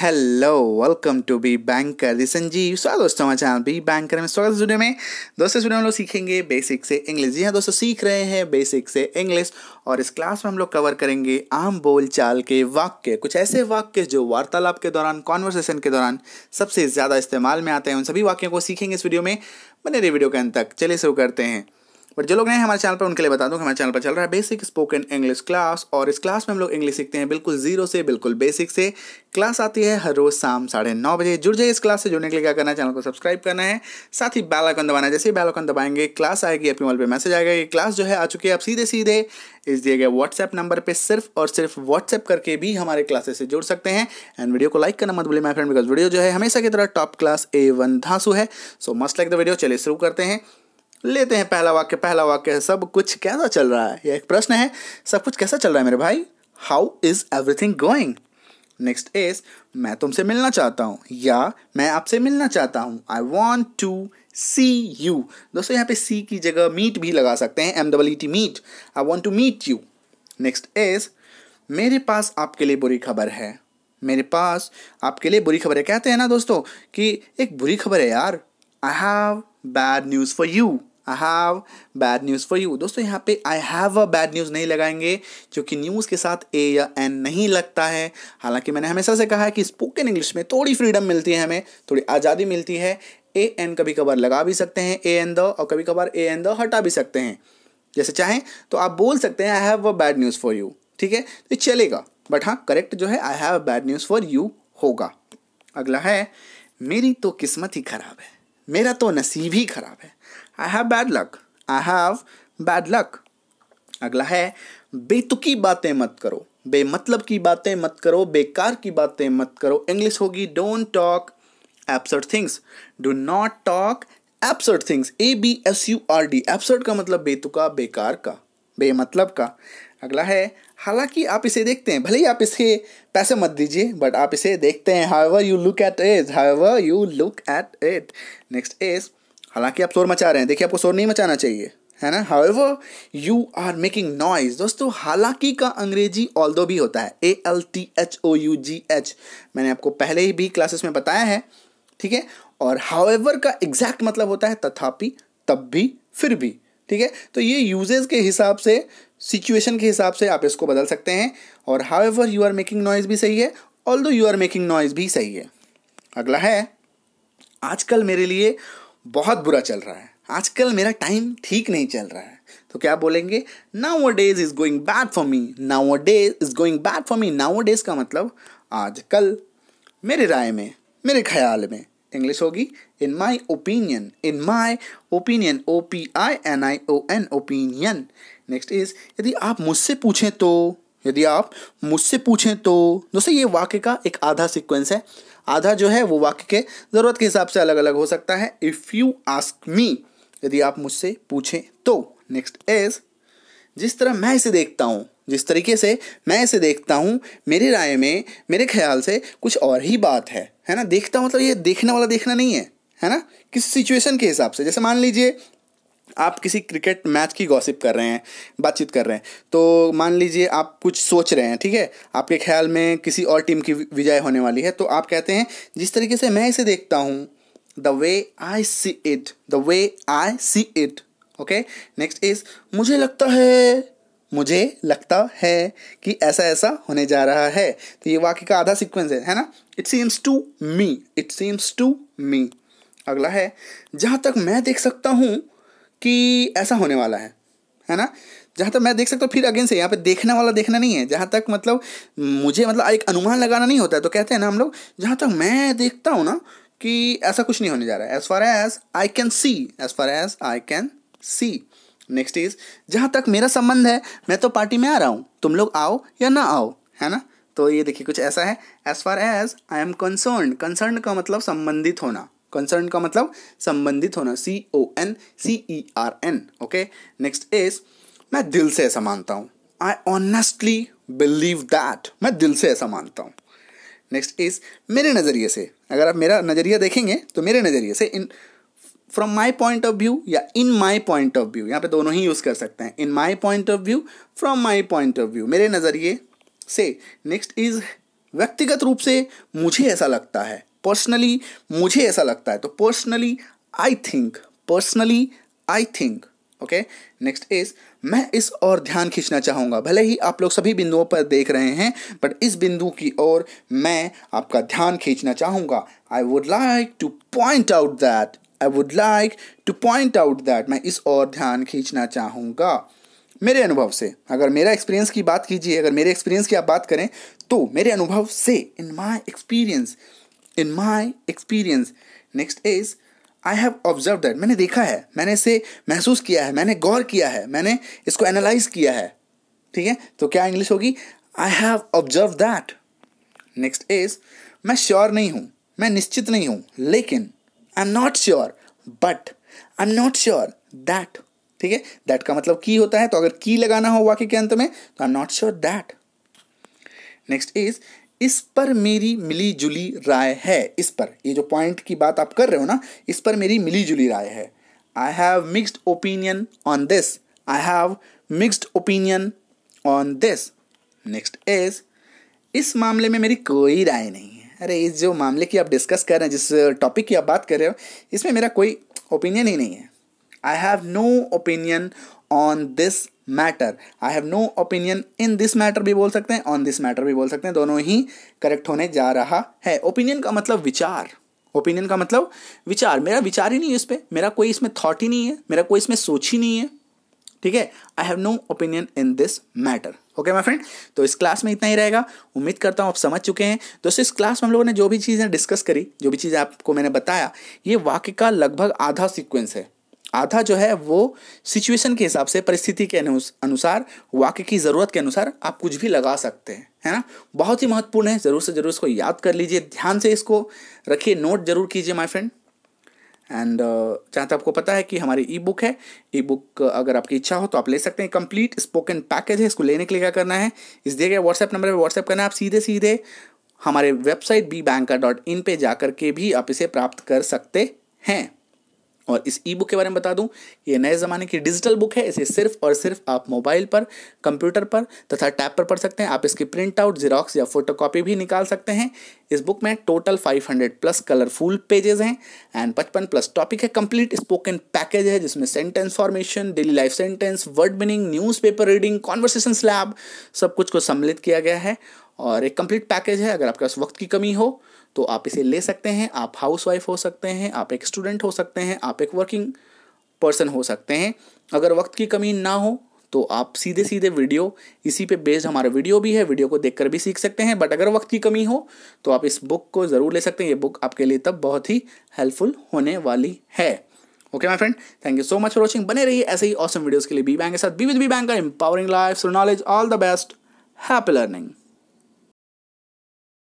hello welcome to B banker रिसन संजीव स्वागत दोस्तों हमारे चैनल बी बैंकर में स्वागत वीडियो में दोस्तों इस वीडियो में हम लोग सीखेंगे बेसिक से इंग्लिश जी हाँ दोस्तों सीख रहे हैं बेसिक से इंग्लिश और इस क्लास में हम लोग कवर करेंगे आम बोल चाल के वाक्य कुछ ऐसे वाक्य जो वार्तालाप के दौरान कॉन्वर्सेशन के दौरान सबसे ज़्यादा इस्तेमाल में आते हैं उन सभी वाक्यों को सीखेंगे इस वीडियो में बने रही वीडियो के अंत तक चलिए शुरू करते हैं बट जो लोग नए हमारे चैनल पर उनके लिए बता दूँ कि हमारे चैनल पर चल रहा है बेसिक स्पोकन इंग्लिश क्लास और इस क्लास में हम लोग इंग्लिश सीखते हैं बिल्कुल जीरो से बिल्कुल बेसिक से क्लास आती है हर रोज़ शाम साढ़े नौ बजे जुड़ जाए इस क्लास से जुड़ने के लिए क्या करना है चैनल को सब्सक्राइब करना है साथ ही बेल आइकन दबाना है जैसे ही बेल आइकन दबाएंगे क्लास आएगी अपने मोबाइल पर मैसेज आएगा ये क्लास जो है आ चुकी है आप सीधे सीधे इस दिए गए व्हाट्सएप नंबर पर सिर्फ और सिर्फ व्हाट्सएप करके भी हमारे क्लासेस से जुड़ सकते हैं एंड वीडियो को लाइक करना मत भूलिए माय फ्रेंड बिकॉज वीडियो जो है हमेशा की तरह टॉप क्लास ए वन धांसू है so must like the video चलिए शुरू करते हैं लेते हैं पहला वाक्य पहला वाक्य है सब कुछ कैसा चल रहा है यह एक प्रश्न है सब कुछ कैसा चल रहा है मेरे भाई how is everything going next is मैं तुमसे मिलना चाहता हूँ या मैं आपसे मिलना चाहता हूँ I want to see you दोस्तों यहाँ पे सी की जगह मीट भी लगा सकते हैं M double E T meet I want to meet you next is मेरे पास आपके लिए बुरी खबर है मेरे पास आपके लिए बुरी खबर है कहते हैं ना दोस्तों कि एक बुरी खबर है यार I have bad news for you I have bad news for you दोस्तों यहाँ पे I have a bad news नहीं लगाएंगे क्योंकि न्यूज़ के साथ ए या एन नहीं लगता है हालांकि मैंने हमेशा से कहा है कि स्पोकन इंग्लिश में थोड़ी फ्रीडम मिलती है हमें थोड़ी आज़ादी मिलती है ए एन कभी कभार लगा भी सकते हैं ए एन द और कभी कभार ए एन द हटा भी सकते हैं जैसे चाहें तो आप बोल सकते हैं I have a bad news for you ठीक है तो चलेगा बट हाँ करेक्ट जो है I have bad news for you होगा अगला है मेरी तो किस्मत ही खराब है मेरा तो नसीब ही खराब है I have bad luck I have bad luck अगला है बेतुकी बातें मत करो बेमतलब की बातें मत करो बेकार की बातें मत करो इंग्लिश होगी don't talk absurd things do not talk absurd things A B S U R D absurd का मतलब बेतुका बेकार का बेमतलब का अगला है हालांकि आप इसे देखते हैं भले ही आप इसे पैसे मत दीजिए बट आप इसे देखते हैं however you look at it ever you look at it next is हालांकि आप शोर मचा रहे हैं देखिए आपको शोर नहीं मचाना चाहिए है ना however you are making noise दोस्तों हालांकि का अंग्रेजी ऑल दो भी होता है A L T H O U G H मैंने आपको पहले ही भी क्लासेस में बताया है ठीक है और हाउ एवर का एग्जैक्ट मतलब होता है तथापि तब भी फिर भी ठीक है तो ये यूजेज के हिसाब से सिचुएशन के हिसाब से आप इसको बदल सकते हैं और however you are making noise भी सही है ऑल दो यू आर मेकिंग नॉइज़ भी सही है अगला है आजकल मेरे लिए बहुत बुरा चल रहा है आजकल मेरा टाइम ठीक नहीं चल रहा है तो क्या बोलेंगे nowadays is going bad for me nowadays is going bad for me nowadays का मतलब आजकल मेरे राय में मेरे ख्याल में इंग्लिश होगी in my opinion in my opinion O P I N I O N opinion next is यदि आप मुझसे पूछें तो यदि आप मुझसे पूछें तो दोस्तों ये वाक्य का एक आधा सीक्वेंस है आधा जो है वो वाक्य के ज़रूरत के हिसाब से अलग अलग हो सकता है इफ़ यू आस्क मी यदि आप मुझसे पूछें तो नेक्स्ट इज जिस तरह मैं इसे देखता हूँ जिस तरीके से मैं इसे देखता हूँ मेरी राय में मेरे ख्याल से कुछ और ही बात है है ना देखता हूँ मतलब ये देखने वाला देखना नहीं है है ना किस सिचुएशन के हिसाब से जैसे मान लीजिए आप किसी क्रिकेट मैच की गॉसिप कर रहे हैं बातचीत कर रहे हैं तो मान लीजिए आप कुछ सोच रहे हैं ठीक है आपके ख्याल में किसी और टीम की विजय होने वाली है तो आप कहते हैं जिस तरीके से मैं इसे देखता हूँ the way I see it the way I see it okay next is मुझे लगता है मुझे लगता है कि ऐसा ऐसा होने जा रहा है तो ये वाक्य का आधा सीक्वेंस है है ना it seems to me it seems to me अगला है जहाँ तक मैं देख सकता हूँ कि ऐसा होने वाला है है ना जहाँ तक मैं देख सकता हूँ फिर अगेन से यहाँ पे देखने वाला देखना नहीं है जहाँ तक मतलब मुझे मतलब एक अनुमान लगाना नहीं होता है तो कहते हैं ना हम लोग जहाँ तक मैं देखता हूँ ना कि ऐसा कुछ नहीं होने जा रहा है as far as I can see as far as I can see next is जहाँ तक मेरा संबंध है मैं तो पार्टी में आ रहा हूँ तुम लोग आओ या ना आओ है ना तो ये देखिए कुछ ऐसा है as far as I am concern concern का मतलब संबंधित होना कंसर्न का मतलब संबंधित होना C O N C E R N okay next is मैं दिल से ऐसा मानता हूँ आई ऑनेस्टली बिलीव दैट मैं दिल से ऐसा मानता हूँ नेक्स्ट इज मेरे नज़रिए से अगर आप मेरा नज़रिया देखेंगे तो मेरे नज़रिए से in from my point of view या in my point of view यहाँ पे दोनों ही यूज़ कर सकते हैं in my point of view from my point of view मेरे नज़रिए से नेक्स्ट इज व्यक्तिगत रूप से मुझे ऐसा लगता है पर्सनली मुझे ऐसा लगता है तो personally I think personally I think okay next is मैं इस और ध्यान खींचना चाहूँगा भले ही आप लोग सभी बिंदुओं पर देख रहे हैं बट इस बिंदु की ओर मैं आपका ध्यान खींचना चाहूँगा I would like to point out that I would like to point out that मैं इस और ध्यान खींचना चाहूँगा मेरे अनुभव से अगर मेरा एक्सपीरियंस की बात कीजिए अगर मेरे एक्सपीरियंस की आप बात करें तो मेरे अनुभव से in my experience in my experience next is I have observe that मैंने देखा है मैंने इसे महसूस किया है मैंने गौर किया है मैंने इसको एनालाइज किया है ठीक है तो क्या इंग्लिश होगी I have observe that next is मैं श्योर नहीं हूँ मैं निश्चित नहीं हूँ लेकिन I am not sure but I am not sure that ठीक है दैट का मतलब की होता है तो अगर की लगाना हो वाक्य के अंत में तो I am not sure that next is इस पर मेरी मिली जुली राय है इस पर ये जो पॉइंट की बात आप कर रहे हो ना इस पर मेरी मिली जुली राय है I have mixed opinion on this I have mixed opinion on this next is इस मामले में मेरी कोई राय नहीं है अरे इस जो मामले की आप डिस्कस कर रहे हैं जिस टॉपिक की आप बात कर रहे हो इसमें मेरा कोई ओपिनियन ही नहीं है I have no opinion on this matter I have no opinion in this matter भी बोल सकते हैं ऑन दिस मैटर भी बोल सकते हैं दोनों ही करेक्ट होने जा रहा है ओपिनियन का मतलब विचार ओपिनियन का मतलब विचार मेरा विचार ही नहीं है इस पर मेरा कोई इसमें थॉट ही नहीं है मेरा कोई इसमें सोच ही नहीं है ठीक है I have no opinion in this matter okay my friend तो इस क्लास में इतना ही रहेगा उम्मीद करता हूँ आप समझ चुके हैं दोस्तों इस क्लास में हम लोगों ने जो भी चीज़ें डिस्कस करी जो भी चीज़ें आपको मैंने बताया ये वाक्य का लगभग आधा सीक्वेंस है आधा जो है वो सिचुएशन के हिसाब से परिस्थिति के अनुसार वाक्य की ज़रूरत के अनुसार आप कुछ भी लगा सकते हैं है ना बहुत ही महत्वपूर्ण है ज़रूर से ज़रूर इसको याद कर लीजिए ध्यान से इसको रखिए नोट ज़रूर कीजिए माई फ्रेंड एंड जहाँ तक आपको पता है कि हमारी ई बुक है ई बुक अगर आपकी इच्छा हो तो आप ले सकते हैं कंप्लीट स्पोकन पैकेज है इसको लेने के लिए क्या करना है इस दिए गए व्हाट्सएप नंबर पर व्हाट्सएप करना है आप सीधे सीधे हमारे website B banker dot in पर जाकर के भी आप इसे प्राप्त कर सकते हैं और इस ई बुक के बारे में बता दूं ये नए ज़माने की डिजिटल बुक है इसे सिर्फ और सिर्फ आप मोबाइल पर कंप्यूटर पर तथा टैब पर पढ़ सकते हैं आप इसकी प्रिंट आउट जीरोक्स या फोटोकॉपी भी निकाल सकते हैं इस बुक में टोटल 500 प्लस कलरफुल पेजेस हैं एंड 55 प्लस टॉपिक है कंप्लीट स्पोकन पैकेज है जिसमें sentence formation daily life sentence word meaning news reading conversation स्लैब सब कुछ को सम्मिलित किया गया है और एक कंप्लीट पैकेज है अगर आपके पास वक्त की कमी हो तो आप इसे ले सकते हैं आप हाउस वाइफ हो सकते हैं आप एक स्टूडेंट हो सकते हैं आप एक वर्किंग पर्सन हो सकते हैं अगर वक्त की कमी ना हो तो आप सीधे सीधे वीडियो इसी पे बेस्ड हमारा वीडियो भी है वीडियो को देखकर भी सीख सकते हैं बट अगर वक्त की कमी हो तो आप इस बुक को ज़रूर ले सकते हैं ये बुक आपके लिए तब बहुत ही हेल्पफुल होने वाली है okay my friend thank you so much for watching बने रहिए ऐसे ही ऑसम वीडियोज़ वीडियोस के लिए बी बैंक के साथ बी विद बी बैंक का empowering life knowledge all the best happy learning